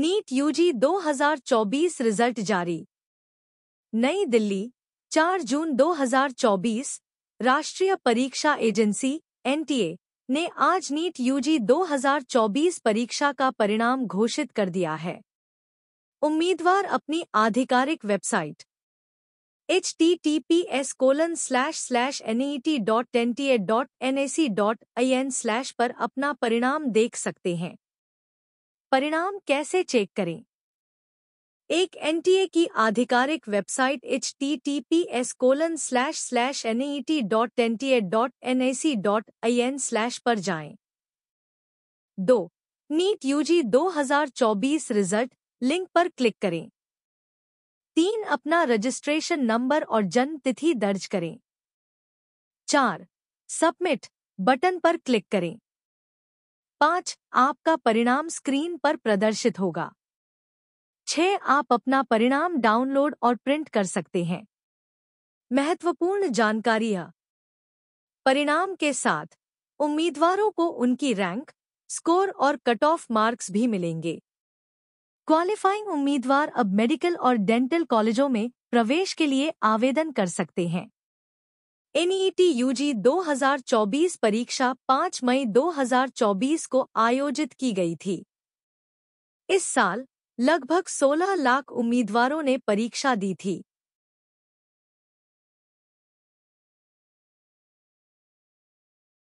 NEET UG 2024 result जारी नई दिल्ली 4 जून 2024 राष्ट्रीय परीक्षा एजेंसी एनटीए ने आज नीट यूजी 2024 परीक्षा का परिणाम घोषित कर दिया है उम्मीदवार अपनी आधिकारिक website H T T P S colon slash slash N E T dot N T A dot N A C dot I N slash पर अपना परिणाम देख सकते हैं परिणाम कैसे चेक करें एक एनटीए की आधिकारिक website H T T P S colon slash slash N E T dot N T A dot N I C dot I N slash पर जाएं। दो नीट यूजी 2024 रिजल्ट लिंक पर क्लिक करें तीन अपना रजिस्ट्रेशन नंबर और जन्म तिथि दर्ज करें चार सबमिट बटन पर क्लिक करें पाँच आपका परिणाम स्क्रीन पर प्रदर्शित होगा छः आप अपना परिणाम डाउनलोड और प्रिंट कर सकते हैं महत्वपूर्ण जानकारियां परिणाम के साथ उम्मीदवारों को उनकी रैंक स्कोर और कट ऑफ मार्क्स भी मिलेंगे क्वालिफाइंग उम्मीदवार अब मेडिकल और डेंटल कॉलेजों में प्रवेश के लिए आवेदन कर सकते हैं एनईटी यूजी 2024 परीक्षा 5 मई 2024 को आयोजित की गई थी इस साल लगभग 16 लाख उम्मीदवारों ने परीक्षा दी थी